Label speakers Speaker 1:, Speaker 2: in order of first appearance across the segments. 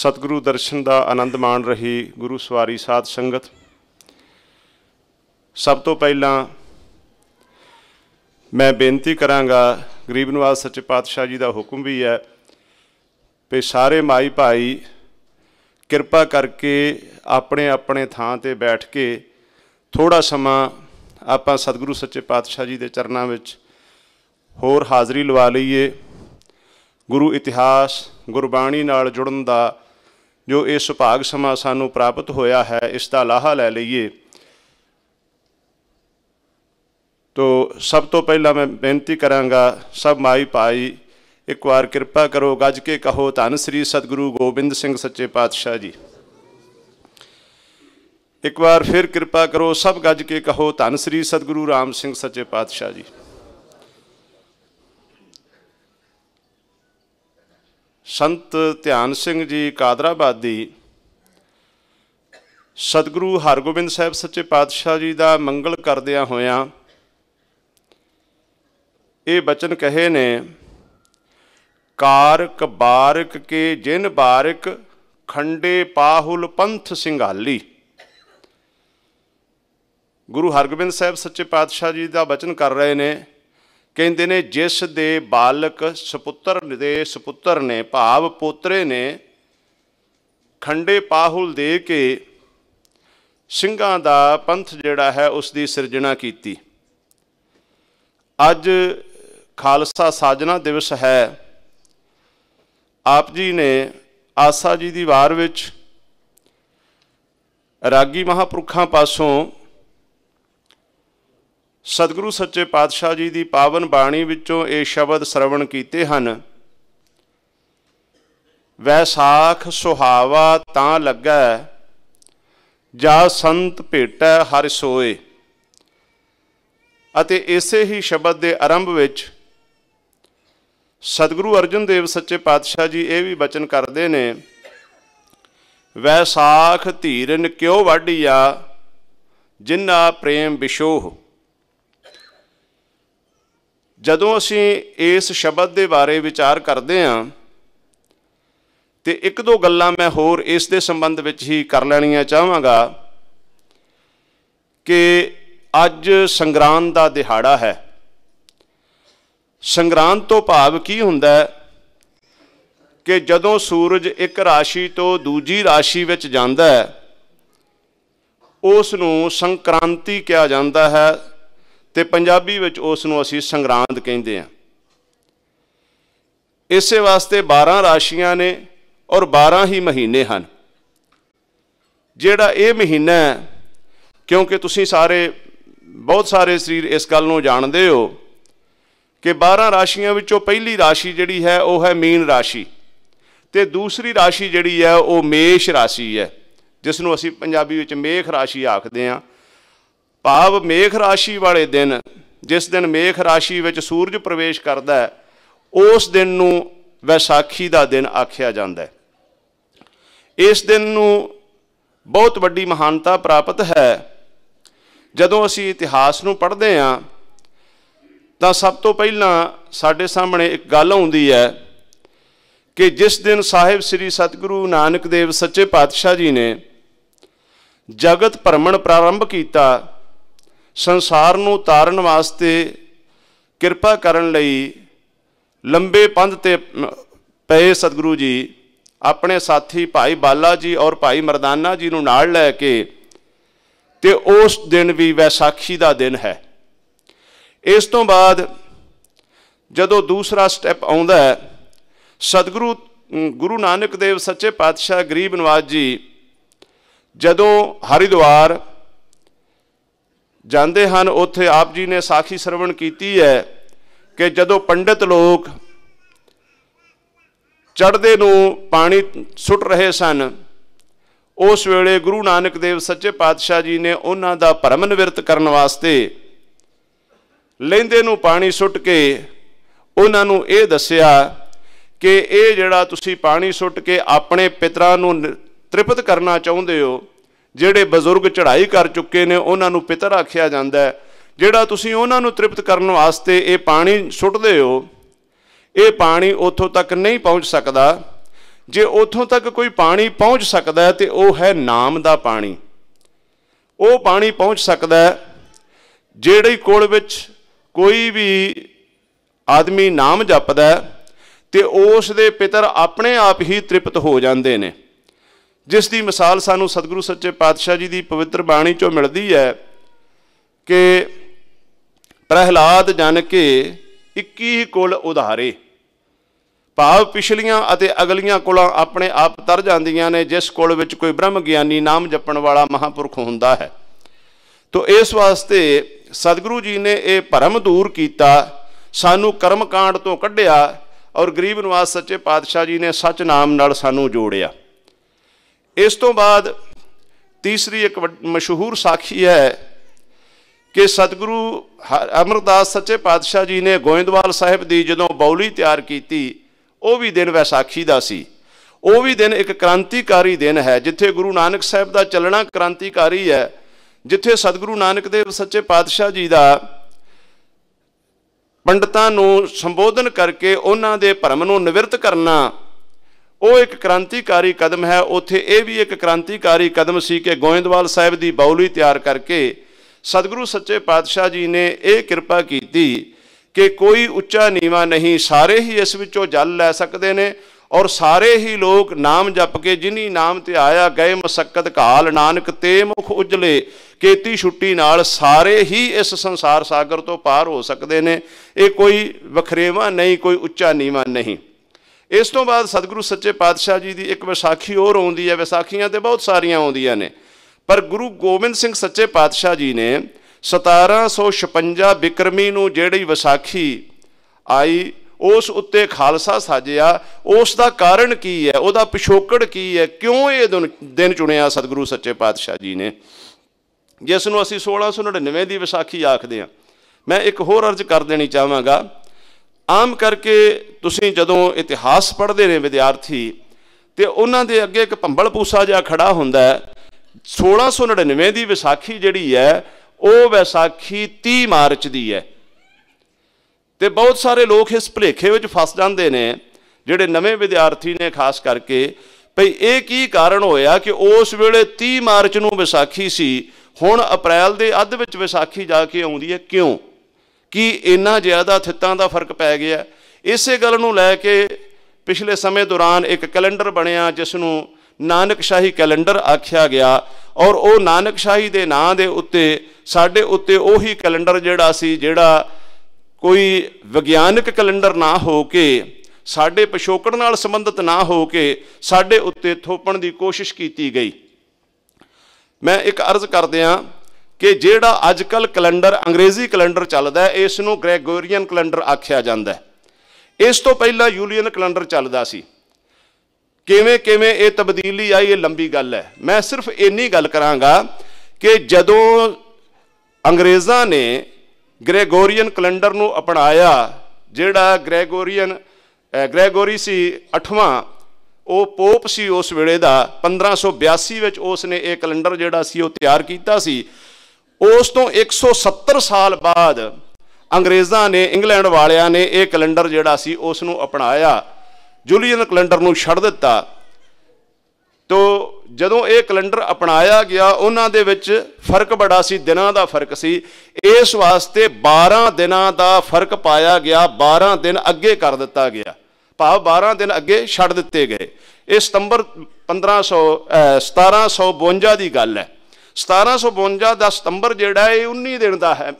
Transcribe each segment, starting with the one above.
Speaker 1: ਸਤਿਗੁਰੂ ਦਰਸ਼ਨ ਦਾ ਆਨੰਦ ਮਾਣ ਰਹੀ ਗੁਰੂ ਸਵਾਰੀ ਸਾਧ ਸੰਗਤ ਸਭ ਤੋਂ ਪਹਿਲਾਂ ਮੈਂ ਬੇਨਤੀ ਕਰਾਂਗਾ ਗਰੀਬ ਨਵਾਜ਼ ਸੱਚੇ ਪਾਤਸ਼ਾਹ ਜੀ ਦਾ ਹੁਕਮ ਵੀ ਹੈ ਕਿ ਸਾਰੇ ਮਾਈ ਭਾਈ ਕਿਰਪਾ ਕਰਕੇ ਆਪਣੇ ਆਪਣੇ ਥਾਂ ਤੇ ਬੈਠ ਕੇ ਥੋੜਾ ਸਮਾਂ ਆਪਾਂ ਸਤਿਗੁਰੂ ਸੱਚੇ ਪਾਤਸ਼ਾਹ ਜੀ ਦੇ ਚਰਨਾਂ ਵਿੱਚ ਹੋਰ ਹਾਜ਼ਰੀ ਲਵਾ ਲਈਏ ਗੁਰੂ ਇਤਿਹਾਸ ਗੁਰਬਾਣੀ ਨਾਲ ਜੁੜਨ ਦਾ ਜੋ ਇਹ ਸੁਭਾਗ ਸਮਾ ਸਾਨੂੰ ਪ੍ਰਾਪਤ ਹੋਇਆ ਹੈ ਇਸ ਦਾ ਲਾਹਾ ਲੈ ਲਈਏ ਤੋ ਸਭ ਤੋਂ ਪਹਿਲਾਂ ਮੈਂ ਬੇਨਤੀ ਕਰਾਂਗਾ ਸਭ ਮਾਈ ਭਾਈ ਇੱਕ ਵਾਰ ਕਿਰਪਾ ਕਰੋ ਗੱਜ ਕੇ ਕਹੋ ਧੰਨ ਸ੍ਰੀ ਸਤਿਗੁਰੂ ਗੋਬਿੰਦ ਸਿੰਘ ਸੱਚੇ ਪਾਤਸ਼ਾਹ ਜੀ ਇੱਕ ਵਾਰ ਫਿਰ ਕਿਰਪਾ ਕਰੋ ਸਭ ਗੱਜ ਕੇ ਕਹੋ ਧੰਨ ਸ੍ਰੀ ਸਤਿਗੁਰੂ ਰਾਮ ਸਿੰਘ ਸੱਚੇ ਪਾਤਸ਼ਾਹ ਜੀ ਸੰਤ ਧਿਆਨ ਸਿੰਘ ਜੀ ਕਾਦਰਾਬਾਦੀ ਸਤਿਗੁਰੂ ਹਰਗੋਬਿੰਦ ਸਾਹਿਬ ਸੱਚੇ ਪਾਤਸ਼ਾਹ ਜੀ ਦਾ ਮੰਗਲ ਕਰਦਿਆਂ ਹੋਇਆਂ ਇਹ ਬਚਨ ਕਹੇ ਨੇ ਕਾਰਕ ਬਾਰਕ ਕੇ ਜਿਨ ਬਾਰਕ ਖੰਡੇ ਪਾਹੁਲ ਪੰਥ ਸਿੰਘਾਲੀ ਗੁਰੂ ਹਰਗੋਬਿੰਦ ਸਾਹਿਬ ਸੱਚੇ ਪਾਤਸ਼ਾਹ ਜੀ ਦਾ ਬਚਨ ਕਰ ਰਹੇ ਨੇ ਕਹਿੰਦੇ ਨੇ ਜਿਸ ਦੇ ਬਾਲਕ ਸੁਪੁੱਤਰ ਦੇ ਸੁਪੁੱਤਰ ਨੇ ਭਾਵ ਪੋਤਰੇ ਨੇ ਖੰਡੇ ਪਾਹੁਲ ਦੇ ਕੇ ਸਿੰਘਾਂ ਦਾ ਪੰਥ ਜਿਹੜਾ ਹੈ ਉਸ ਦੀ ਸਿਰਜਣਾ ਕੀਤੀ ਅੱਜ ਖਾਲਸਾ ਸਾਜਨਾ ਦਿਵਸ ਹੈ ਆਪ ਜੀ ਨੇ ਆਸਾ ਜੀ ਦੀ ਵਾਰ ਵਿੱਚ ਰਾਗੀ ਮਹਾਪੁਰਖਾਂ ਪਾਸੋਂ ਸਤਿਗੁਰੂ ਸੱਚੇ ਪਾਤਸ਼ਾਹ ਜੀ ਦੀ ਪਾਵਨ ਬਾਣੀ ਵਿੱਚੋਂ ਇਹ ਸ਼ਬਦ ਸਰਵਣ ਕੀਤੇ ਹਨ ਵੈਸਾਖ ਸੁਹਾਵਾ ਤਾਂ ਲੱਗਾ ਜਾ ਸੰਤ ਭੇਟੈ ਹਰਿ ਸੋਏ ਅਤੇ ਇਸੇ ਹੀ ਸ਼ਬਦ ਦੇ ਆਰੰਭ ਵਿੱਚ ਸਤਿਗੁਰੂ ਅਰਜਨ ਦੇਵ ਸੱਚੇ ਪਾਤਸ਼ਾਹ ਜੀ ਇਹ ਵੀ ਬਚਨ ਕਰਦੇ ਨੇ ਵੈਸਾਖ ਧੀਰਨ ਕਿਉ ਵਾਢੀਆ ਜਿਨ੍ਹਾਂ ਪ੍ਰੇਮ ਵਿਸ਼ੋਹ ਜਦੋਂ ਅਸੀਂ ਇਸ ਸ਼ਬਦ ਦੇ ਬਾਰੇ ਵਿਚਾਰ ਕਰਦੇ ਹਾਂ ਤੇ ਇੱਕ ਦੋ ਗੱਲਾਂ ਮੈਂ ਹੋਰ ਇਸ ਦੇ ਸੰਬੰਧ ਵਿੱਚ ਹੀ ਕਰ ਲੈਣੀਆਂ ਚਾਹਾਂਗਾ ਕਿ ਅੱਜ ਸੰਗਰਾਂਦ ਦਾ ਦਿਹਾੜਾ ਹੈ ਸੰਗਰਾਂਦ ਤੋਂ ਭਾਵ ਕੀ ਹੁੰਦਾ ਹੈ ਕਿ ਜਦੋਂ ਸੂਰਜ ਇੱਕ ਰਾਸ਼ੀ ਤੋਂ ਦੂਜੀ ਰਾਸ਼ੀ ਵਿੱਚ ਜਾਂਦਾ ਹੈ ਉਸ ਨੂੰ ਸੰਕ੍ਰਾਂਤੀ ਕਿਹਾ ਜਾਂਦਾ ਹੈ ਤੇ ਪੰਜਾਬੀ ਵਿੱਚ ਉਸ ਨੂੰ ਅਸੀਂ ਸੰਗਰਾਂਦ ਕਹਿੰਦੇ ਆ ਇਸੇ ਵਾਸਤੇ 12 ਰਾਸ਼ੀਆਂ ਨੇ ਔਰ 12 ਹੀ ਮਹੀਨੇ ਹਨ ਜਿਹੜਾ ਇਹ ਮਹੀਨਾ ਹੈ ਕਿਉਂਕਿ ਤੁਸੀਂ ਸਾਰੇ ਬਹੁਤ ਸਾਰੇ ਸਰੀਰ ਇਸ ਗੱਲ ਨੂੰ ਜਾਣਦੇ ਹੋ ਕਿ 12 ਰਾਸ਼ੀਆਂ ਵਿੱਚੋਂ ਪਹਿਲੀ ਰਾਸ਼ੀ ਜਿਹੜੀ ਹੈ ਉਹ ਹੈ ਮੀਨ ਰਾਸ਼ੀ ਤੇ ਦੂਸਰੀ ਰਾਸ਼ੀ ਜਿਹੜੀ ਹੈ ਉਹ ਮੇਸ਼ ਰਾਸ਼ੀ ਹੈ ਜਿਸ ਨੂੰ ਅਸੀਂ ਪੰਜਾਬੀ ਵਿੱਚ ਮੇਖ ਰਾਸ਼ੀ ਆਖਦੇ ਆਂ ਭਾਵ ਮੇਖ ਰਾਸ਼ੀ ਵਾਲੇ ਦਿਨ ਜਿਸ ਦਿਨ ਮੇਖ ਰਾਸ਼ੀ ਵਿੱਚ ਸੂਰਜ ਪ੍ਰਵੇਸ਼ ਕਰਦਾ ਹੈ ਉਸ ਦਿਨ ਨੂੰ ਵਿਸਾਖੀ ਦਾ ਦਿਨ ਆਖਿਆ ਜਾਂਦਾ ਹੈ ਇਸ ਦਿਨ ਨੂੰ ਬਹੁਤ ਵੱਡੀ ਮਹਾਨਤਾ ਪ੍ਰਾਪਤ ਹੈ ਜਦੋਂ ਅਸੀਂ ਇਤਿਹਾਸ ਨੂੰ ਪੜ੍ਹਦੇ ਹਾਂ ਤਾਂ ਸਭ ਤੋਂ ਪਹਿਲਾਂ ਸਾਡੇ ਸਾਹਮਣੇ ਇੱਕ ਗੱਲ ਆਉਂਦੀ ਹੈ ਕਿ ਜਿਸ ਦਿਨ ਸਾਹਿਬ ਸ੍ਰੀ ਸਤਿਗੁਰੂ ਨਾਨਕ ਦੇਵ ਸੱਚੇ ਪਾਤਸ਼ਾਹ ਜੀ ਨੇ ਜਗਤ ਭ੍ਰਮਣ ਪ੍ਰਾਰੰਭ ਕੀਤਾ ਸੰਸਾਰ ਨੂੰ ਤਾਰਨ ਵਾਸਤੇ ਕਿਰਪਾ ਕਰਨ ਲਈ ਲੰਬੇ ਪੰਧ ਤੇ ਪਏ ਸਤਿਗੁਰੂ ਜੀ ਆਪਣੇ ਸਾਥੀ ਭਾਈ ਬਾਲਾ ਜੀ ਔਰ ਭਾਈ ਮਰਦਾਨਾ ਜੀ ਨੂੰ ਨਾਲ ਲੈ ਕੇ ਤੇ ਉਸ ਦਿਨ ਵੀ ਵੈਸਾਖੀ ਦਾ ਦਿਨ ਹੈ ਇਸ ਤੋਂ ਬਾਅਦ ਜਦੋਂ ਦੂਸਰਾ ਸਟੈਪ ਆਉਂਦਾ ਹੈ ਸਤਿਗੁਰੂ ਗੁਰੂ ਨਾਨਕ ਦੇਵ ਸੱਚੇ ਪਾਤਸ਼ਾਹ ਗਰੀਬ ਨਵਾਜ਼ ਜੀ ਜਦੋਂ ਹਰਿਦੁਆਰ ਜਾਂਦੇ ਹਨ ਉੱਥੇ ਆਪ ਜੀ ਨੇ ਸਾਖੀ ਸਰਵਣ ਕੀਤੀ ਹੈ ਕਿ ਜਦੋਂ ਪੰਡਤ ਲੋਕ ਚੜਦੇ ਨੂੰ ਪਾਣੀ ਸੁੱਟ ਰਹੇ ਸਨ ਉਸ ਵੇਲੇ ਗੁਰੂ ਨਾਨਕ ਦੇਵ ਸੱਚੇ ਪਾਤਸ਼ਾਹ ਜੀ ਨੇ ਉਹਨਾਂ ਦਾ ਭਰਮ ਨਿਵਰਤ ਕਰਨ ਵਾਸਤੇ ਲੈਂਦੇ ਨੂੰ ਪਾਣੀ ਸੁੱਟ ਕੇ ਉਹਨਾਂ ਨੂੰ ਇਹ ਦੱਸਿਆ ਕਿ ਇਹ ਜਿਹੜਾ ਤੁਸੀਂ ਪਾਣੀ ਸੁੱਟ ਕੇ ਆਪਣੇ ਪਿਤਰਾਂ ਨੂੰ ਤ੍ਰਿਪਤ ਕਰਨਾ ਚਾਹੁੰਦੇ ਹੋ ਜਿਹੜੇ ਬਜ਼ੁਰਗ ਚੜ੍ਹਾਈ ਕਰ ਚੁੱਕੇ ਨੇ ਉਹਨਾਂ ਨੂੰ ਪਿਤਰ ਆਖਿਆ ਜਾਂਦਾ ਹੈ ਜਿਹੜਾ ਤੁਸੀਂ ਉਹਨਾਂ ਨੂੰ ਤ੍ਰਿਪਤ ਕਰਨ ਵਾਸਤੇ ਇਹ ਪਾਣੀ ਸੁੱਟਦੇ ਹੋ ਇਹ ਪਾਣੀ ਉੱਥੋਂ ਤੱਕ ਨਹੀਂ ਪਹੁੰਚ ਸਕਦਾ ਜੇ ਉੱਥੋਂ ਤੱਕ ਕੋਈ ਪਾਣੀ ਪਹੁੰਚ ਸਕਦਾ ਹੈ ਤੇ ਉਹ ਹੈ ਨਾਮ ਦਾ ਪਾਣੀ ਉਹ ਪਾਣੀ ਪਹੁੰਚ ਸਕਦਾ ਹੈ ਜਿਹੜੇ ਕੋਲ ਵਿੱਚ ਕੋਈ ਵੀ ਆਦਮੀ ਨਾਮ ਜਪਦਾ ਤੇ ਉਸ ਦੇ ਪਿਤਰ ਆਪਣੇ ਆਪ ਹੀ ਤ੍ਰਿਪਤ ਹੋ ਜਾਂਦੇ ਨੇ ਜਿਸ ਦੀ ਮਿਸਾਲ ਸਾਨੂੰ ਸਤਿਗੁਰੂ ਸੱਚੇ ਪਾਤਸ਼ਾਹ ਜੀ ਦੀ ਪਵਿੱਤਰ ਬਾਣੀ ਚੋਂ ਮਿਲਦੀ ਹੈ ਕਿ ਪ੍ਰਹਿਲਾਦ ਜਨ ਕੇ 21 ਕੁਲ ਉਧਾਰੇ ਭਾਵ ਪਿਛਲੀਆਂ ਅਤੇ ਅਗਲੀਆਂ ਕੁਲਾਂ ਆਪਣੇ ਆਪ ਤਰ ਜਾਂਦੀਆਂ ਨੇ ਜਿਸ ਕੁਲ ਵਿੱਚ ਕੋਈ ਬ੍ਰਹਮ ਗਿਆਨੀ ਨਾਮ ਜਪਣ ਵਾਲਾ ਮਹਾਪੁਰਖ ਹੁੰਦਾ ਹੈ ਤੋਂ ਇਸ ਵਾਸਤੇ ਸਤਿਗੁਰੂ ਜੀ ਨੇ ਇਹ ਭਰਮ ਦੂਰ ਕੀਤਾ ਸਾਨੂੰ ਕਰਮ ਕਾਂਡ ਤੋਂ ਕੱਢਿਆ ਔਰ ਗਰੀਬ ਨਿਵਾਸ ਸੱਚੇ ਪਾਤਸ਼ਾਹ ਜੀ ਨੇ ਸੱਚ ਨਾਮ ਨਾਲ ਸਾਨੂੰ ਜੋੜਿਆ ਇਸ ਤੋਂ ਬਾਅਦ ਤੀਸਰੀ ਇੱਕ ਮਸ਼ਹੂਰ ਸਾਖੀ ਹੈ ਕਿ ਸਤਿਗੁਰੂ ਅਮਰਦਾਸ ਸੱਚੇ ਪਾਤਸ਼ਾਹ ਜੀ ਨੇ ਗੋਇੰਦਵਾਲ ਸਾਹਿਬ ਦੀ ਜਦੋਂ ਬੌਲੀ ਤਿਆਰ ਕੀਤੀ ਉਹ ਵੀ ਦਿਨ ਵੈਸਾਖੀ ਦਾ ਸੀ ਉਹ ਵੀ ਦਿਨ ਇੱਕ ਕ੍ਰਾਂਤੀਕਾਰੀ ਦਿਨ ਹੈ ਜਿੱਥੇ ਗੁਰੂ ਨਾਨਕ ਸਾਹਿਬ ਦਾ ਚੱਲਣਾ ਕ੍ਰਾਂਤੀਕਾਰੀ ਹੈ ਜਿੱਥੇ ਸਤਿਗੁਰੂ ਨਾਨਕ ਦੇਵ ਸੱਚੇ ਪਾਤਸ਼ਾਹ ਜੀ ਦਾ ਪੰਡਤਾਂ ਨੂੰ ਸੰਬੋਧਨ ਕਰਕੇ ਉਹਨਾਂ ਦੇ ਭਰਮ ਨੂੰ ਨਿਵਰਤ ਕਰਨਾ ਉਹ ਇੱਕ ਕ੍ਰਾਂਤੀਕਾਰੀ ਕਦਮ ਹੈ ਉਥੇ ਇਹ ਵੀ ਇੱਕ ਕ੍ਰਾਂਤੀਕਾਰੀ ਕਦਮ ਸੀ ਕਿ ਗੋਇੰਦਵਾਲ ਸਾਹਿਬ ਦੀ ਬੌਲੀ ਤਿਆਰ ਕਰਕੇ ਸਤਿਗੁਰੂ ਸੱਚੇ ਪਾਤਸ਼ਾਹ ਜੀ ਨੇ ਇਹ ਕਿਰਪਾ ਕੀਤੀ ਕਿ ਕੋਈ ਉੱਚਾ ਨੀਵਾ ਨਹੀਂ ਸਾਰੇ ਹੀ ਇਸ ਵਿੱਚੋਂ ਜਲ ਲੈ ਸਕਦੇ ਨੇ ਔਰ ਸਾਰੇ ਹੀ ਲੋਕ ਨਾਮ ਜਪ ਕੇ ਜਿਨੀ ਨਾਮ ਤੇ ਆਇਆ ਗਏ ਮਸਕਤ ਕਾਲ ਨਾਨਕ ਤੇ ਮੁਖ ਉਜਲੇ ਕੀਤੀ ਛੁੱਟੀ ਨਾਲ ਸਾਰੇ ਹੀ ਇਸ ਸੰਸਾਰ ਸਾਗਰ ਤੋਂ ਪਾਰ ਹੋ ਸਕਦੇ ਨੇ ਇਹ ਕੋਈ ਵਖਰੇਵਾ ਨਹੀਂ ਕੋਈ ਉੱਚਾ ਨੀਵਾ ਨਹੀਂ ਇਸ ਤੋਂ ਬਾਅਦ ਸਤਿਗੁਰੂ ਸੱਚੇ ਪਾਤਸ਼ਾਹ ਜੀ ਦੀ ਇੱਕ ਵਿਸਾਖੀ ਹੋਰ ਆਉਂਦੀ ਹੈ ਵਿਸਾਖੀਆਂ ਤੇ ਬਹੁਤ ਸਾਰੀਆਂ ਆਉਂਦੀਆਂ ਨੇ ਪਰ ਗੁਰੂ ਗੋਬਿੰਦ ਸਿੰਘ ਸੱਚੇ ਪਾਤਸ਼ਾਹ ਜੀ ਨੇ 1756 ਬਿਕਰਮੀ ਨੂੰ ਜਿਹੜੀ ਵਿਸਾਖੀ ਆਈ ਉਸ ਉੱਤੇ ਖਾਲਸਾ ਸਾਜਿਆ ਉਸ ਦਾ ਕਾਰਨ ਕੀ ਹੈ ਉਹਦਾ ਪਿਛੋਕੜ ਕੀ ਹੈ ਕਿਉਂ ਇਹ ਦਿਨ ਚੁਣਿਆ ਸਤਿਗੁਰੂ ਸੱਚੇ ਪਾਤਸ਼ਾਹ ਜੀ ਨੇ ਜਿਸ ਨੂੰ ਅਸੀਂ 1699 ਦੀ ਵਿਸਾਖੀ ਆਖਦੇ ਹਾਂ ਮੈਂ ਇੱਕ ਹੋਰ ਅਰਜ਼ ਕਰ ਦੇਣੀ ਚਾਹਾਂਗਾ ਆਮ ਕਰਕੇ ਤੁਸੀਂ ਜਦੋਂ ਇਤਿਹਾਸ ਪੜ੍ਹਦੇ ਨੇ ਵਿਦਿਆਰਥੀ ਤੇ ਉਹਨਾਂ ਦੇ ਅੱਗੇ ਇੱਕ ਭੰਬਲ ਪੂਸਾ ਜਿਹਾ ਖੜਾ ਹੁੰਦਾ ਹੈ 1699 ਦੀ ਵਿਸਾਖੀ ਜਿਹੜੀ ਹੈ ਉਹ ਵਿਸਾਖੀ 30 ਮਾਰਚ ਦੀ ਹੈ ਤੇ ਬਹੁਤ ਸਾਰੇ ਲੋਕ ਇਸ ਭਲੇਖੇ ਵਿੱਚ ਫਸ ਜਾਂਦੇ ਨੇ ਜਿਹੜੇ ਨਵੇਂ ਵਿਦਿਆਰਥੀ ਨੇ ਖਾਸ ਕਰਕੇ ਭਈ ਇਹ ਕੀ ਕਾਰਨ ਹੋਇਆ ਕਿ ਉਸ ਵੇਲੇ 30 ਮਾਰਚ ਨੂੰ ਵਿਸਾਖੀ ਸੀ ਹੁਣ ਅਪ੍ਰੈਲ ਦੇ ਅੱਧ ਵਿੱਚ ਵਿਸਾਖੀ ਜਾ ਕੇ ਆਉਂਦੀ ਹੈ ਕਿਉਂ ਕਿ ਇੰਨਾ ਜ਼ਿਆਦਾ ਥਿੱਤਾਂ ਦਾ ਫਰਕ ਪੈ ਗਿਆ ਇਸੇ ਗੱਲ ਨੂੰ ਲੈ ਕੇ ਪਿਛਲੇ ਸਮੇਂ ਦੌਰਾਨ ਇੱਕ ਕੈਲੰਡਰ ਬਣਿਆ ਜਿਸ ਨੂੰ ਨਾਨਕਸ਼ਾਹੀ ਕੈਲੰਡਰ ਆਖਿਆ ਗਿਆ ਔਰ ਉਹ ਨਾਨਕਸ਼ਾਹੀ ਦੇ ਨਾਂ ਦੇ ਉੱਤੇ ਸਾਡੇ ਉੱਤੇ ਉਹੀ ਕੈਲੰਡਰ ਜਿਹੜਾ ਸੀ ਜਿਹੜਾ ਕੋਈ ਵਿਗਿਆਨਕ ਕੈਲੰਡਰ ਨਾ ਹੋ ਕੇ ਸਾਡੇ ਪਿਛੋਕੜ ਨਾਲ ਸੰਬੰਧਿਤ ਨਾ ਹੋ ਕੇ ਸਾਡੇ ਉੱਤੇ ਥੋਪਣ ਦੀ ਕੋਸ਼ਿਸ਼ ਕੀਤੀ ਗਈ ਮੈਂ ਇੱਕ ਅਰਜ਼ ਕਰਦੇ ਕਿ ਜਿਹੜਾ ਅੱਜ ਕੱਲ ਕੈਲੰਡਰ ਅੰਗਰੇਜ਼ੀ ਕੈਲੰਡਰ ਚੱਲਦਾ ਹੈ ਇਸ ਨੂੰ ਗ੍ਰੈਗੋਰੀਅਨ ਕੈਲੰਡਰ ਆਖਿਆ ਜਾਂਦਾ ਹੈ ਇਸ ਤੋਂ ਪਹਿਲਾਂ ਯੂਲੀਅਨ ਕੈਲੰਡਰ ਚੱਲਦਾ ਸੀ ਕਿਵੇਂ ਕਿਵੇਂ ਇਹ ਤਬਦੀਲੀ ਆਈ ਇਹ ਲੰਬੀ ਗੱਲ ਹੈ ਮੈਂ ਸਿਰਫ ਇੰਨੀ ਗੱਲ ਕਰਾਂਗਾ ਕਿ ਜਦੋਂ ਅੰਗਰੇਜ਼ਾਂ ਨੇ ਗ੍ਰੈਗੋਰੀਅਨ ਕੈਲੰਡਰ ਨੂੰ ਅਪਣਾਇਆ ਜਿਹੜਾ ਗ੍ਰੈਗੋਰੀਅਨ ਗ੍ਰੈਗੋਰੀ ਸੀ 8ਵਾਂ ਉਹ ਪੋਪ ਸੀ ਉਸ ਵੇਲੇ ਦਾ 1582 ਵਿੱਚ ਉਸ ਨੇ ਇਹ ਕੈਲੰਡਰ ਜਿਹੜਾ ਸੀ ਉਹ ਤਿਆਰ ਕੀਤਾ ਸੀ ਉਸ ਤੋਂ 170 ਸਾਲ ਬਾਅਦ ਅੰਗਰੇਜ਼ਾਂ ਨੇ ਇੰਗਲੈਂਡ ਵਾਲਿਆਂ ਨੇ ਇਹ ਕੈਲੰਡਰ ਜਿਹੜਾ ਸੀ ਉਸ ਨੂੰ ਅਪਣਾਇਆ ਜੂਲੀਅਨ ਕੈਲੰਡਰ ਨੂੰ ਛੱਡ ਦਿੱਤਾ ਤੋ ਜਦੋਂ ਇਹ ਕੈਲੰਡਰ ਅਪਣਾਇਆ ਗਿਆ ਉਹਨਾਂ ਦੇ ਵਿੱਚ ਫਰਕ ਬੜਾ ਸੀ ਦਿਨਾਂ ਦਾ ਫਰਕ ਸੀ ਇਸ ਵਾਸਤੇ 12 ਦਿਨਾਂ ਦਾ ਫਰਕ ਪਾਇਆ ਗਿਆ 12 ਦਿਨ ਅੱਗੇ ਕਰ ਦਿੱਤਾ ਗਿਆ ਭਾਵ 12 ਦਿਨ ਅੱਗੇ ਛੱਡ ਦਿੱਤੇ ਗਏ ਇਹ ਸਤੰਬਰ 1500 1752 ਦੀ ਗੱਲ ਹੈ 1752 ਦਾ ਸਤੰਬਰ ਜਿਹੜਾ ਇਹ 19 ਦਿਨ ਦਾ ਹੈ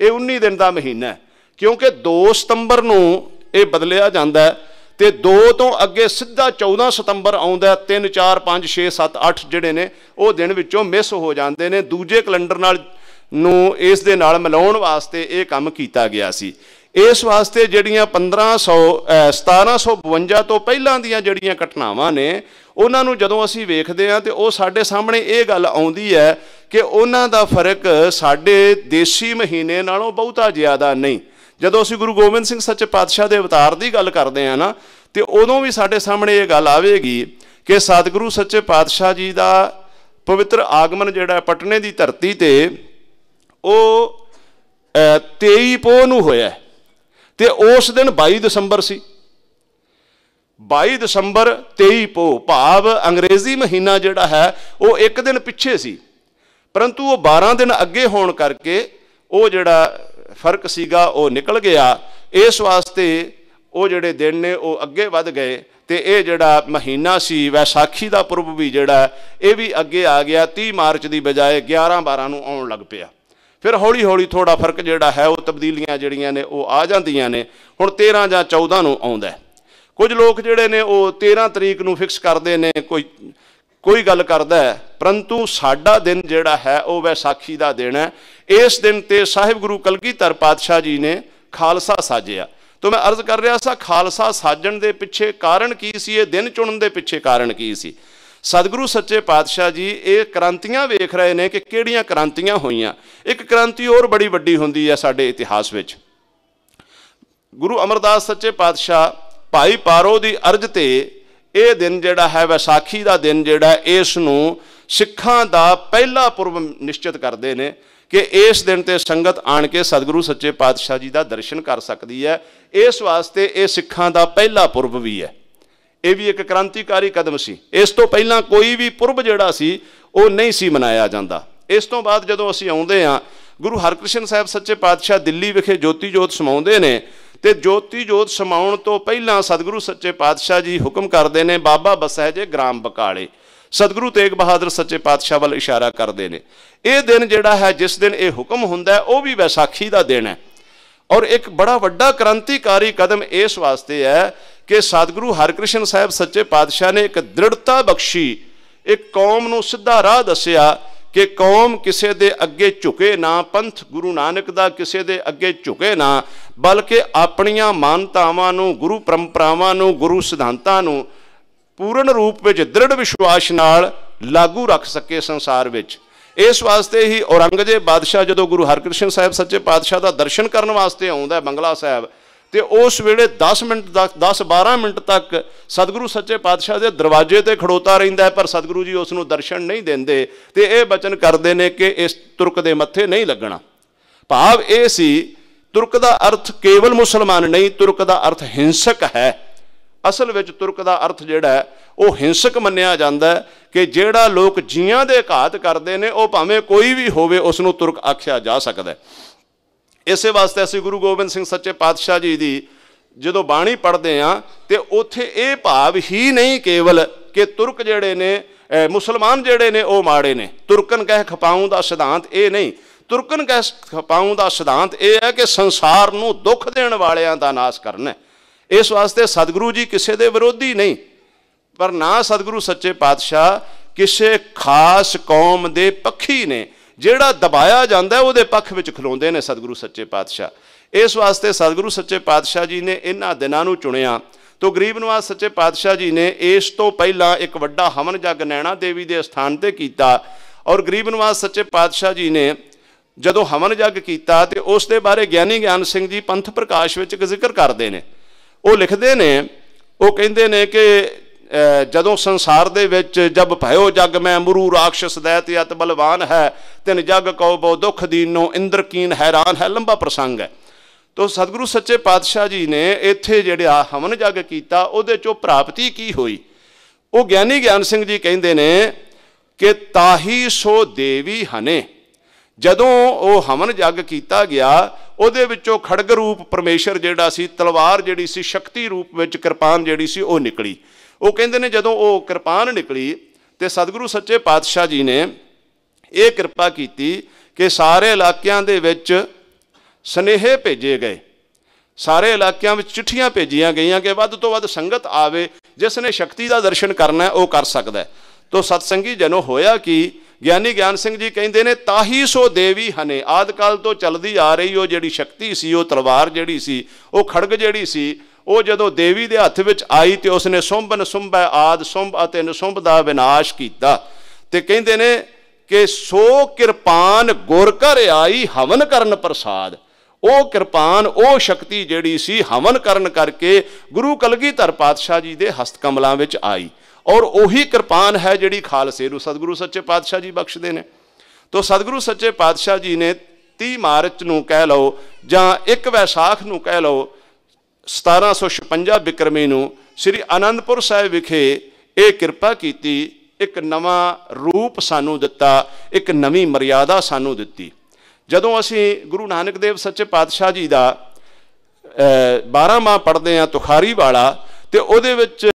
Speaker 1: ਇਹ 19 ਦਿਨ ਦਾ ਮਹੀਨਾ ਹੈ ਕਿਉਂਕਿ 2 ਸਤੰਬਰ ਨੂੰ ਇਹ ਬਦਲਿਆ ਜਾਂਦਾ ਤੇ 2 ਤੋਂ ਅੱਗੇ ਸਿੱਧਾ 14 ਸਤੰਬਰ ਆਉਂਦਾ 3 4 5 6 7 8 ਜਿਹੜੇ ਨੇ ਉਹ ਦਿਨ ਵਿੱਚੋਂ ਮਿਸ ਹੋ ਜਾਂਦੇ ਨੇ ਦੂਜੇ ਕੈਲੰਡਰ ਨਾਲ ਨੂੰ ਇਸ ਦੇ ਨਾਲ ਮਿਲਾਉਣ ਵਾਸਤੇ ਇਹ ਕੰਮ ਕੀਤਾ ਗਿਆ ਸੀ ਇਸ ਵਾਸਤੇ ਜਿਹੜੀਆਂ 1500 1752 ਤੋਂ ਪਹਿਲਾਂ ਦੀਆਂ ਜਿਹੜੀਆਂ ਘਟਨਾਵਾਂ ਨੇ ਉਹਨਾਂ ਨੂੰ ਜਦੋਂ ਅਸੀਂ ਵੇਖਦੇ ਹਾਂ ਤੇ ਉਹ ਸਾਡੇ ਸਾਹਮਣੇ ਇਹ ਗੱਲ ਆਉਂਦੀ ਹੈ ਕਿ ਉਹਨਾਂ ਦਾ ਫਰਕ ਸਾਡੇ ਦੇਸੀ ਮਹੀਨੇ ਨਾਲੋਂ ਬਹੁਤਾ ਜ਼ਿਆਦਾ ਨਹੀਂ ਜਦੋਂ ਅਸੀਂ ਗੁਰੂ ਗੋਬਿੰਦ ਸਿੰਘ ਸੱਚੇ ਪਾਤਸ਼ਾਹ ਦੇ ਅਵਤਾਰ ਦੀ ਗੱਲ ਕਰਦੇ ਹਾਂ ਨਾ ਤੇ ਉਦੋਂ ਵੀ ਸਾਡੇ ਸਾਹਮਣੇ ਇਹ ਗੱਲ ਆਵੇਗੀ ਕਿ ਸਤਿਗੁਰੂ ਸੱਚੇ ਪਾਤਸ਼ਾਹ ਜੀ ਦਾ ਪਵਿੱਤਰ ਆਗਮਨ ਜਿਹੜਾ ਪਟਨੇ ਦੀ ਧਰਤੀ ਤੇ ਉਹ 23 ਪੋਹ ਨੂੰ ਹੋਇਆ ਤੇ ਉਸ ਦਿਨ 22 ਦਸੰਬਰ ਸੀ 22 ਦਸੰਬਰ 23 ਪੋ ਭਾਵ ਅੰਗਰੇਜ਼ੀ ਮਹੀਨਾ ਜਿਹੜਾ ਹੈ ਉਹ ਇੱਕ ਦਿਨ ਪਿੱਛੇ ਸੀ ਪਰੰਤੂ ਉਹ 12 ਦਿਨ ਅੱਗੇ ਹੋਣ ਕਰਕੇ ਉਹ ਜਿਹੜਾ ਫਰਕ ਸੀਗਾ ਉਹ ਨਿਕਲ ਗਿਆ ਇਸ ਵਾਸਤੇ ਉਹ ਜਿਹੜੇ ਦਿਨ ਨੇ ਉਹ ਅੱਗੇ ਵੱਧ ਗਏ ਤੇ ਇਹ ਜਿਹੜਾ ਮਹੀਨਾ ਸੀ ਵੈਸਾਖੀ ਦਾ ਪੁਰਬ ਵੀ ਜਿਹੜਾ ਇਹ ਵੀ ਅੱਗੇ ਆ ਗਿਆ 30 ਮਾਰਚ ਦੀ ਬਜਾਏ 11 12 ਨੂੰ ਆਉਣ ਲੱਗ ਪਿਆ ਫਿਰ ਹੌਲੀ ਹੌਲੀ ਥੋੜਾ ਫਰਕ ਜਿਹੜਾ ਹੈ ਉਹ ਤਬਦੀਲੀਆਂ ਜਿਹੜੀਆਂ ਨੇ ਉਹ ਆ ਜਾਂਦੀਆਂ ਨੇ ਹੁਣ 13 ਜਾਂ 14 ਨੂੰ ਆਉਂਦਾ ਕੁਝ ਲੋਕ ਜਿਹੜੇ ਨੇ ਉਹ 13 ਤਰੀਕ ਨੂੰ ਫਿਕਸ ਕਰਦੇ ਨੇ ਕੋਈ ਕੋਈ ਗੱਲ ਕਰਦਾ ਹੈ ਪਰੰਤੂ ਸਾਡਾ ਦਿਨ ਜਿਹੜਾ ਹੈ ਉਹ ਵੈਸਾਖੀ ਦਾ ਦਿਨ ਹੈ ਇਸ ਦਿਨ ਤੇ ਸਾਹਿਬ ਗੁਰੂ ਕਲਗੀਧਰ ਪਾਤਸ਼ਾਹ ਜੀ ਨੇ ਖਾਲਸਾ ਸਾਜਿਆ ਤੋ ਮੈਂ ਅਰਜ਼ ਕਰ ਰਿਹਾ ਸਾਂ ਖਾਲਸਾ ਸਾਜਣ ਦੇ ਪਿੱਛੇ ਕਾਰਨ ਕੀ ਸੀ ਇਹ ਦਿਨ ਚੁਣਨ ਦੇ ਪਿੱਛੇ ਕਾਰਨ ਕੀ ਸੀ ਸਤਿਗੁਰੂ ਸੱਚੇ ਪਾਤਸ਼ਾਹ ਜੀ ਇਹ ਕ੍ਰਾਂਤੀਆਂ ਵੇਖ ਰਹੇ ਨੇ ਕਿ ਕਿਹੜੀਆਂ ਕ੍ਰਾਂਤੀਆਂ ਹੋਈਆਂ ਇੱਕ ਕ੍ਰਾਂਤੀ ਹੋਰ ਬੜੀ ਵੱਡੀ ਹੁੰਦੀ ਹੈ ਸਾਡੇ ਇਤਿਹਾਸ ਵਿੱਚ ਗੁਰੂ ਅਮਰਦਾਸ ਸੱਚੇ ਪਾਤਸ਼ਾਹ ਭਾਈ ਪਾਰੋ ਦੀ ਅਰਜ਼ ਤੇ ਇਹ ਦਿਨ ਜਿਹੜਾ ਹੈ ਵਿਸਾਖੀ ਦਾ ਦਿਨ ਜਿਹੜਾ ਇਸ ਨੂੰ ਸਿੱਖਾਂ ਦਾ ਪਹਿਲਾ ਪੁਰਬ ਨਿਸ਼ਚਿਤ ਕਰਦੇ ਨੇ ਕਿ ਇਸ ਦਿਨ ਤੇ ਸੰਗਤ ਆਣ ਕੇ ਸਤਿਗੁਰੂ ਸੱਚੇ ਪਾਤਸ਼ਾਹ ਜੀ ਦਾ ਦਰਸ਼ਨ ਕਰ ਸਕਦੀ ਹੈ ਇਸ ਵਾਸਤੇ ਇਹ ਸਿੱਖਾਂ ਦਾ ਪਹਿਲਾ ਪੁਰਬ ਵੀ ਹੈ ਇਹ ਵੀ ਇੱਕ ਕ੍ਰਾਂਤੀਕਾਰੀ ਕਦਮ ਸੀ ਇਸ ਤੋਂ ਪਹਿਲਾਂ ਕੋਈ ਵੀ ਪੁਰਬ ਜਿਹੜਾ ਸੀ ਉਹ ਨਹੀਂ ਸੀ ਮਨਾਇਆ ਜਾਂਦਾ ਇਸ ਤੋਂ ਬਾਅਦ ਜਦੋਂ ਅਸੀਂ ਆਉਂਦੇ ਹਾਂ ਗੁਰੂ ਹਰਕ੍ਰਿਸ਼ਨ ਸਾਹਿਬ ਸੱਚੇ ਪਾਤਸ਼ਾਹ ਦਿੱਲੀ ਵਿਖੇ ਜੋਤੀ ਜੋਤ ਸਮਾਉਂਦੇ ਨੇ ਤੇ ਜੋਤੀ ਜੋਤ ਸਮਾਉਣ ਤੋਂ ਪਹਿਲਾਂ ਸਤਿਗੁਰੂ ਸੱਚੇ ਪਾਤਸ਼ਾਹ ਜੀ ਹੁਕਮ ਕਰਦੇ ਨੇ ਬਾਬਾ ਬਸਹਿ ਜੇ ਗ੍ਰਾਮ ਬਕਾਲੇ ਸਤਿਗੁਰੂ ਤੇਗ ਬਹਾਦਰ ਸੱਚੇ ਪਾਤਸ਼ਾਹ ਵੱਲ ਇਸ਼ਾਰਾ ਕਰਦੇ ਨੇ ਇਹ ਦਿਨ ਜਿਹੜਾ ਹੈ ਜਿਸ ਦਿਨ ਇਹ ਹੁਕਮ ਹੁੰਦਾ ਉਹ ਵੀ ਵਿਸਾਖੀ ਦਾ ਦਿਨ ਹੈ ਔਰ ਇੱਕ ਬੜਾ ਵੱਡਾ ਕ੍ਰਾਂਤੀਕਾਰੀ ਕਦਮ ਇਸ ਵਾਸਤੇ ਹੈ ਕਿ ਸਤਿਗੁਰੂ ਹਰਕ੍ਰਿਸ਼ਨ ਸਾਹਿਬ ਸੱਚੇ ਪਾਤਸ਼ਾਹ ਨੇ ਇੱਕ ਦ੍ਰਿੜਤਾ ਬਖਸ਼ੀ ਇੱਕ ਕੌਮ ਨੂੰ ਸਿੱਧਾ ਰਾਹ ਦੱਸਿਆ ਕਿ ਕੌਮ ਕਿਸੇ ਦੇ ਅੱਗੇ ਝੁਕੇ ਨਾ ਪੰਥ ਗੁਰੂ ਨਾਨਕ ਦਾ ਕਿਸੇ ਦੇ ਅੱਗੇ ਝੁਕੇ ਨਾ ਬਲਕਿ ਆਪਣੀਆਂ ਮਾਨਤਾਵਾਂ ਨੂੰ ਗੁਰੂ ਪਰੰਪਰਾਵਾਂ ਨੂੰ ਗੁਰੂ ਸਿਧਾਂਤਾਂ ਨੂੰ ਪੂਰਨ ਰੂਪ ਵਿੱਚ ਦ੍ਰਿੜ ਵਿਸ਼ਵਾਸ ਨਾਲ ਲਾਗੂ ਰੱਖ ਸਕੇ ਸੰਸਾਰ ਵਿੱਚ ਇਸ ਵਾਸਤੇ ਹੀ ਔਰੰਗਜ਼ੇਬ ਬਾਦਸ਼ਾਹ ਜਦੋਂ ਗੁਰੂ ਹਰਕ੍ਰਿਸ਼ਨ ਸਾਹਿਬ ਸੱਚੇ ਪਾਤਸ਼ਾਹ ਦਾ ਦਰਸ਼ਨ ਕਰਨ ਵਾਸਤੇ ਆਉਂਦਾ ਹੈ ਬੰਗਲਾ ਸਾਹਿਬ ਤੇ ਉਸ ਵੇਲੇ 10 ਮਿੰਟ ਦਾ 10 12 ਮਿੰਟ ਤੱਕ ਸਤਿਗੁਰੂ ਸੱਚੇ ਪਾਤਸ਼ਾਹ ਦੇ ਦਰਵਾਜ਼ੇ ਤੇ ਖੜੋਤਾ ਰਹਿੰਦਾ ਪਰ ਸਤਿਗੁਰੂ ਜੀ ਉਸ ਨੂੰ ਦਰਸ਼ਨ ਨਹੀਂ ਦਿੰਦੇ ਤੇ ਇਹ ਬਚਨ ਕਰਦੇ ਨੇ ਕਿ ਇਸ ਤੁਰਕ ਦੇ ਮੱਥੇ ਨਹੀਂ ਲੱਗਣਾ ਭਾਵ ਇਹ ਸੀ ਤੁਰਕ ਦਾ ਅਰਥ ਕੇਵਲ ਮੁਸਲਮਾਨ ਨਹੀਂ ਤੁਰਕ ਦਾ ਅਰਥ ਹਿੰਸਕ ਹੈ ਅਸਲ ਵਿੱਚ ਤੁਰਕ ਦਾ ਅਰਥ ਜਿਹੜਾ ਹੈ ਉਹ ਹਿੰਸਕ ਮੰਨਿਆ ਜਾਂਦਾ ਕਿ ਜਿਹੜਾ ਲੋਕ ਜੀਆਂ ਦੇ ਘਾਤ ਕਰਦੇ ਨੇ ਉਹ ਭਾਵੇਂ ਕੋਈ ਵੀ ਹੋਵੇ ਉਸ ਨੂੰ ਤੁਰਕ ਆਖਿਆ ਜਾ ਸਕਦਾ ਇਸੇ ਵਾਸਤੇ ਅਸੀਂ ਗੁਰੂ ਗੋਬਿੰਦ ਸਿੰਘ ਸੱਚੇ ਪਾਤਸ਼ਾਹ ਜੀ ਦੀ ਜਦੋਂ ਬਾਣੀ ਪੜ੍ਹਦੇ ਆ ਤੇ ਉਥੇ ਇਹ ਭਾਵ ਹੀ ਨਹੀਂ ਕੇਵਲ ਕਿ ਤੁਰਕ ਜਿਹੜੇ ਨੇ ਮੁਸਲਮਾਨ ਜਿਹੜੇ ਨੇ ਉਹ ਮਾੜੇ ਨੇ ਤੁਰਕਨ ਕਹਿ ਖਪਾਉਂ ਦਾ ਸਿਧਾਂਤ ਇਹ ਨਹੀਂ ਤੁਰਕਨ ਕਹਿ ਖਪਾਉਂ ਦਾ ਸਿਧਾਂਤ ਇਹ ਹੈ ਕਿ ਸੰਸਾਰ ਨੂੰ ਦੁੱਖ ਦੇਣ ਵਾਲਿਆਂ ਦਾ ਨਾਸ਼ ਕਰਨਾ ਇਸ ਵਾਸਤੇ ਸਤਿਗੁਰੂ ਜੀ ਕਿਸੇ ਦੇ ਵਿਰੋਧੀ ਨਹੀਂ ਪਰ ਨਾ ਸਤਿਗੁਰੂ ਸੱਚੇ ਪਾਤਸ਼ਾਹ ਕਿਸੇ ਖਾਸ ਕੌਮ ਦੇ ਪੱਖੀ ਨੇ ਜਿਹੜਾ ਦਬਾਇਆ ਜਾਂਦਾ ਉਹਦੇ ਪੱਖ ਵਿੱਚ ਖਲੋਂਦੇ ਨੇ ਸਤਿਗੁਰੂ ਸੱਚੇ ਪਾਤਸ਼ਾਹ ਇਸ ਵਾਸਤੇ ਸਤਿਗੁਰੂ ਸੱਚੇ ਪਾਤਸ਼ਾਹ ਜੀ ਨੇ ਇਹਨਾਂ ਦਿਨਾਂ ਨੂੰ ਚੁਣਿਆ ਤੋ ਗਰੀਬ ਨਿਵਾਸ ਸੱਚੇ ਪਾਤਸ਼ਾਹ ਜੀ ਨੇ ਇਸ ਤੋਂ ਪਹਿਲਾਂ ਇੱਕ ਵੱਡਾ ਹਵਨ ਜਗ ਨੈਣਾ ਦੇਵੀ ਦੇ ਸਥਾਨ ਤੇ ਕੀਤਾ ਔਰ ਗਰੀਬ ਨਿਵਾਸ ਸੱਚੇ ਪਾਤਸ਼ਾਹ ਜੀ ਨੇ ਜਦੋਂ ਹਵਨ ਜਗ ਕੀਤਾ ਤੇ ਉਸ ਦੇ ਬਾਰੇ ਗਿਆਨੀ ਗਿਆਨ ਸਿੰਘ ਜੀ ਪੰਥ ਪ੍ਰਕਾਸ਼ ਵਿੱਚ ਇੱਕ ਜ਼ਿਕਰ ਕਰਦੇ ਨੇ ਉਹ ਲਿਖਦੇ ਨੇ ਉਹ ਕਹਿੰਦੇ ਨੇ ਕਿ ਜਦੋਂ ਸੰਸਾਰ ਦੇ ਵਿੱਚ ਜਬ ਭਇਓ ਜਗ ਮੈਂ ਮਰੂ ਰਾਖਸ਼ ਦੈਤ ਅਤ ਬਲਵਾਨ ਹੈ ਤਿਨ ਜਗ ਕਉ ਬੋ ਦੁਖ ਦੀਨੋ ਇੰਦਰ ਕੀਨ ਹੈਰਾਨ ਹੈ ਲੰਬਾ ਪ੍ਰਸੰਗ ਹੈ ਤੋ ਸਤਿਗੁਰੂ ਸੱਚੇ ਪਾਤਸ਼ਾਹ ਜੀ ਨੇ ਇੱਥੇ ਜਿਹੜਾ ਹਵਨ ਜਗ ਕੀਤਾ ਉਹਦੇ ਚੋਂ ਪ੍ਰਾਪਤੀ ਕੀ ਹੋਈ ਉਹ ਗਿਆਨੀ ਗਿਆਨ ਸਿੰਘ ਜੀ ਕਹਿੰਦੇ ਨੇ ਕਿ ਤਾਹੀ ਸੋ ਦੇਵੀ ਹਨੇ ਜਦੋਂ ਉਹ ਹਵਨ ਜਗ ਕੀਤਾ ਗਿਆ ਉਹਦੇ ਵਿੱਚੋਂ ਖੜਗ ਰੂਪ ਪਰਮੇਸ਼ਰ ਜਿਹੜਾ ਸੀ ਤਲਵਾਰ ਜਿਹੜੀ ਸੀ ਸ਼ਕਤੀ ਰੂਪ ਵਿੱਚ ਕਿਰਪਾਨ ਜਿਹੜੀ ਸੀ ਉਹ ਨਿਕਲੀ ਉਹ ਕਹਿੰਦੇ ਨੇ ਜਦੋਂ ਉਹ ਕਿਰਪਾਨ ਨਿਕਲੀ ਤੇ ਸਤਿਗੁਰੂ ਸੱਚੇ ਪਾਤਸ਼ਾਹ ਜੀ ਨੇ ਇਹ ਕਿਰਪਾ ਕੀਤੀ ਕਿ ਸਾਰੇ ਇਲਾਕਿਆਂ ਦੇ ਵਿੱਚ ਸਨੇਹੇ ਭੇਜੇ ਗਏ ਸਾਰੇ ਇਲਾਕਿਆਂ ਵਿੱਚ ਚਿੱਠੀਆਂ ਭੇਜੀਆਂ ਗਈਆਂ ਕਿ ਵੱਧ ਤੋਂ ਵੱਧ ਸੰਗਤ ਆਵੇ ਜਿਸ ਨੇ ਸ਼ਕਤੀ ਦਾ ਦਰਸ਼ਨ ਕਰਨਾ ਉਹ ਕਰ ਸਕਦਾ ਤੋ ਸਤਸੰਗੀ ਜਨੋ ਹੋਇਆ ਕਿ ਗਿਆਨੀ ਗਿਆਨ ਸਿੰਘ ਜੀ ਕਹਿੰਦੇ ਨੇ ਤਾਹੀ ਸੋ ਦੇਵੀ ਹਨੇ ਆਦਕਾਲ ਤੋਂ ਚੱਲਦੀ ਆ ਰਹੀ ਉਹ ਜਿਹੜੀ ਸ਼ਕਤੀ ਸੀ ਉਹ ਤਲਵਾਰ ਜਿਹੜੀ ਸੀ ਉਹ ਖੜਗ ਜਿਹੜੀ ਸੀ ਉਹ ਜਦੋਂ ਦੇਵੀ ਦੇ ਹੱਥ ਵਿੱਚ ਆਈ ਤੇ ਉਸਨੇ ਸੁੰਭ ਨਸੁੰਭ ਆਦ ਸੁੰਭ ਅਤੇ ਨਸੁੰਭ ਦਾ ਵਿਨਾਸ਼ ਕੀਤਾ ਤੇ ਕਹਿੰਦੇ ਨੇ ਕਿ ਸੋ ਕਿਰਪਾਨ ਗੁਰ ਘਰ ਆਈ ਹਵਨ ਕਰਨ ਪ੍ਰਸਾਦ ਉਹ ਕਿਰਪਾਨ ਉਹ ਸ਼ਕਤੀ ਜਿਹੜੀ ਸੀ ਹਵਨ ਕਰਨ ਕਰਕੇ ਗੁਰੂ ਕਲਗੀਧਰ ਪਾਤਸ਼ਾਹ ਜੀ ਦੇ ਹਸਤ ਕਮਲਾਂ ਵਿੱਚ ਆਈ ਔਰ ਉਹੀ ਕਿਰਪਾਨ ਹੈ ਜਿਹੜੀ ਖਾਲਸੇ ਨੂੰ ਸਤਿਗੁਰੂ ਸੱਚੇ ਪਾਤਸ਼ਾਹ ਜੀ ਬਖਸ਼ਦੇ ਨੇ ਤੋਂ ਸਤਿਗੁਰੂ ਸੱਚੇ ਪਾਤਸ਼ਾਹ ਜੀ ਨੇ 30 ਮਾਰਚ ਨੂੰ ਕਹਿ ਲਓ ਜਾਂ 1 ਵੈਸਾਖ ਨੂੰ ਕਹਿ ਲਓ 1756 ਬਿਕਰਮੀ ਨੂੰ ਸ੍ਰੀ ਆਨੰਦਪੁਰ ਸਾਹਿਬ ਵਿਖੇ ਇਹ ਕਿਰਪਾ ਕੀਤੀ ਇੱਕ ਨਵਾਂ ਰੂਪ ਸਾਨੂੰ ਦਿੱਤਾ ਇੱਕ ਨਵੀਂ ਮਰਿਆਦਾ ਸਾਨੂੰ ਦਿੱਤੀ ਜਦੋਂ ਅਸੀਂ ਗੁਰੂ ਨਾਨਕ ਦੇਵ ਸੱਚੇ ਪਾਤਸ਼ਾਹ ਜੀ ਦਾ 12 ਮਾਹ ਪੜਦੇ ਆ ਤੁਖਾਰੀ ਵਾਲਾ ਤੇ ਉਹਦੇ ਵਿੱਚ